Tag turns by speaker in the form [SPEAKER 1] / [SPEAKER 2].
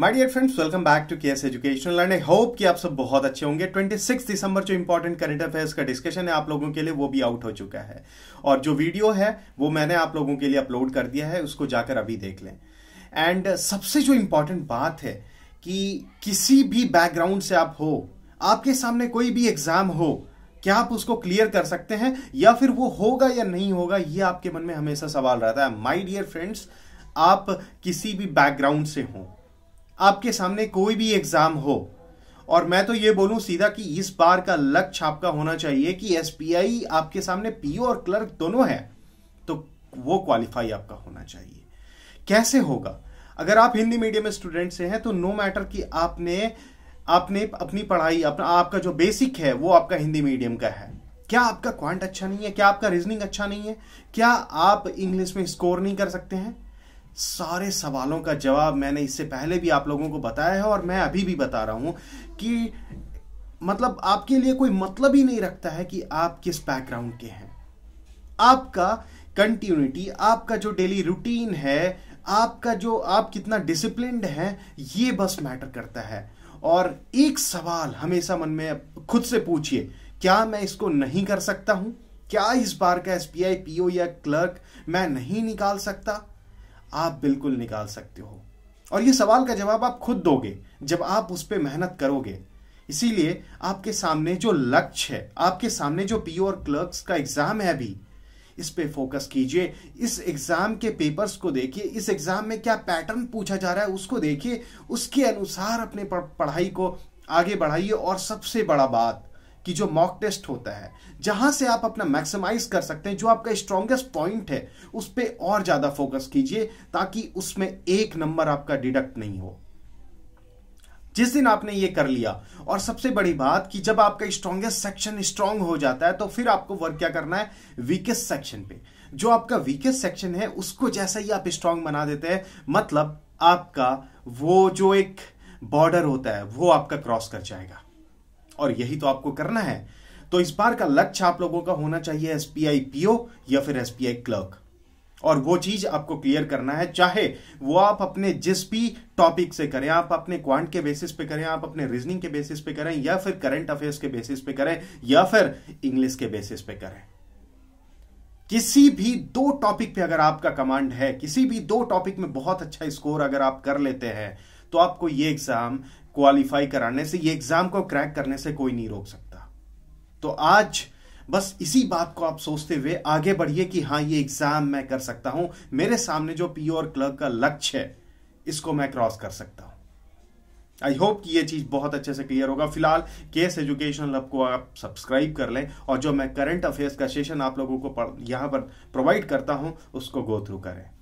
[SPEAKER 1] my dear friends welcome back to KS educational and I hope कि आप सब बहुत अच्छे होंगे 26 दिसंबर जो इंपॉर्टेंट करंट अफेयर्स का डिस्कशन है आप लोगों के लिए वो भी आउट हो चुका है और जो वीडियो है वो मैंने आप लोगों के लिए अपलोड कर दिया है उसको जाकर अभी देख लें एंड सबसे जो इंपॉर्टेंट बात है कि किसी भी बैकग्राउंड से आप हो आपके सामने कोई भी एग्जाम हो क्या आप उसको क्लियर कर सकते हैं या फिर वो होगा या नहीं होगा ये आपके मन में हमेशा सवाल रहता है माई डियर फ्रेंड्स आप किसी भी बैकग्राउंड से हों आपके सामने कोई भी एग्ज़ाम हो और मैं तो ये बोलूं सीधा कि इस बार का लक्ष्य आपका होना चाहिए कि एसपीआई आपके सामने पीओ और क्लर्क दोनों है तो वो क्वालिफाई आपका होना चाहिए कैसे होगा अगर आप हिंदी मीडियम स्टूडेंट से हैं तो नो मैटर कि आपने आपने अपनी पढ़ाई अपना आपका जो बेसिक है वो आपका हिंदी मीडियम का है क्या आपका क्वांट अच्छा नहीं है क्या आपका रीजनिंग अच्छा नहीं है क्या आप इंग्लिश में स्कोर नहीं कर सकते हैं सारे सवालों का जवाब मैंने इससे पहले भी आप लोगों को बताया है और मैं अभी भी बता रहा हूँ कि मतलब आपके लिए कोई मतलब ही नहीं रखता है कि आप किस बैकग्राउंड के हैं आपका कंटिन्यूटी आपका जो डेली रूटीन है आपका जो आप कितना डिसिप्लिन है ये बस मैटर करता है और एक सवाल हमेशा मन में खुद से पूछिए क्या मैं इसको नहीं कर सकता हूं क्या इस बार का एस पी या क्लर्क मैं नहीं निकाल सकता आप बिल्कुल निकाल सकते हो और ये सवाल का जवाब आप खुद दोगे जब आप उस पर मेहनत करोगे इसीलिए आपके सामने जो लक्ष्य है आपके सामने जो पीओ और क्लर्क्स का एग्ज़ाम है अभी इस पे फोकस कीजिए इस एग्ज़ाम के पेपर्स को देखिए इस एग्ज़ाम में क्या पैटर्न पूछा जा रहा है उसको देखिए उसके अनुसार अपने पढ़ाई को आगे बढ़ाइए और सबसे बड़ा बात कि जो मॉक टेस्ट होता है जहां से आप अपना मैक्सिमाइज कर सकते हैं जो आपका स्ट्रॉन्गेस्ट पॉइंट है उस पर और ज्यादा फोकस कीजिए ताकि उसमें एक नंबर आपका डिडक्ट नहीं हो जिस दिन आपने ये कर लिया और सबसे बड़ी बात कि जब आपका स्ट्रॉन्गेस्ट सेक्शन स्ट्रांग हो जाता है तो फिर आपको वर्क क्या करना है वीकेस्ट सेक्शन पे जो आपका वीकेस्ट सेक्शन है उसको जैसा ही आप स्ट्रांग बना देते हैं मतलब आपका वो जो एक बॉर्डर होता है वो आपका क्रॉस कर जाएगा और यही तो आपको करना है तो इस बार का लक्ष्य आप लोगों का होना चाहिए एस पी आई पीओ या फिर एस पी आई क्लर्क और वो चीज आपको क्लियर करना है चाहे वो आप अपने जिस भी टॉपिक से करें आप अपने क्वांट के बेसिस पे करें आप अपने रीजनिंग के बेसिस पे करें या फिर करंट अफेयर्स के बेसिस पे करें या फिर इंग्लिश के बेसिस पे करें किसी भी दो टॉपिक पे अगर आपका कमांड है किसी भी दो टॉपिक में बहुत अच्छा स्कोर अगर आप कर लेते हैं तो आपको ये एग्जाम क्वालिफाई कराने से ये एग्जाम को क्रैक करने से कोई नहीं रोक सकता तो आज बस इसी बात को आप सोचते हुए आगे बढ़िए कि हाँ ये एग्जाम मैं कर सकता हूं मेरे सामने जो पीओ और क्लर्क का लक्ष्य है इसको मैं क्रॉस कर सकता हूं आई होप कि ये चीज़ बहुत अच्छे से क्लियर होगा फिलहाल केस एजुकेशन लब को आप सब्सक्राइब कर लें और जो मैं करंट अफेयर्स का सेशन आप लोगों को यहां पर प्रोवाइड करता हूं उसको गो थ्रू करें